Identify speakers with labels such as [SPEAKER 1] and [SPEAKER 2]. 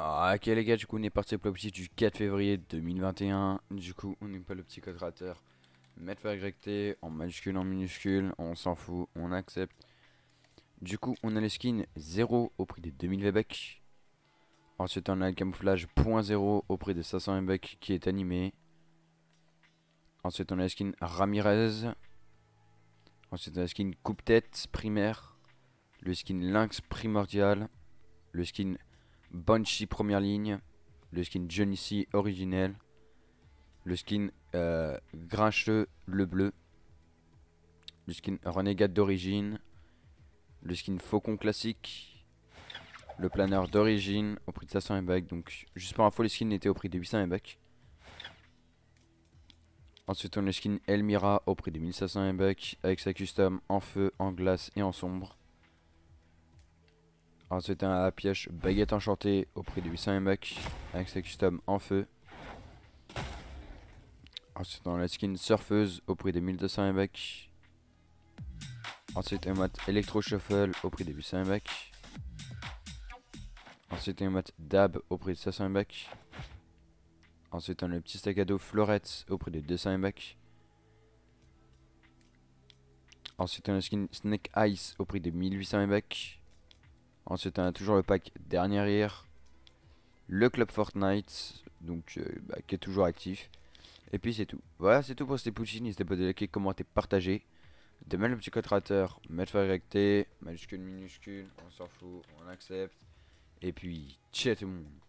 [SPEAKER 1] Ah, ok les gars, du coup on est parti pour le petit du 4 février 2021. Du coup on n'est pas le petit quadrateur. Mettre par en majuscule en minuscule, on s'en fout, on accepte. Du coup on a le skin 0 au prix des 2000 v Ensuite on a le camouflage 0.0 au prix de 500 v qui est animé. Ensuite on a le skin Ramirez. Ensuite on a le skin Coupe-Tête primaire. Le skin Lynx primordial. Le skin Banshee première ligne, le skin Johnny C originel, le skin euh, Grincheux le bleu, le skin Renegade d'origine, le skin Faucon classique, le planeur d'origine au prix de 500 mb, Donc juste pour info, les skins étaient au prix de 800 mb. Ensuite, on a le skin Elmira au prix de 1500 mb avec sa custom en feu, en glace et en sombre. Alors un pioche baguette enchantée au prix de 800 mb avec ses custom en feu. Ensuite on a la skin surfeuse au prix de 1200 mb. Ensuite un mat Electro Shuffle au prix de 800 mb. Ensuite un mat Dab au prix de 500 mb. Ensuite on a le petit sac à dos Florette au prix de 200 mb. Ensuite on a la skin Snake Ice au prix de 1800 mb. Ensuite, on a toujours le pack Dernier Rire, Le club Fortnite, donc, euh, bah, qui est toujours actif. Et puis c'est tout. Voilà, c'est tout pour cette poutine. N'hésitez pas à liker, commenter, partager. Demain, le petit code rateur, mettre majuscule, minuscule, on s'en fout, on accepte. Et puis, ciao tout le monde.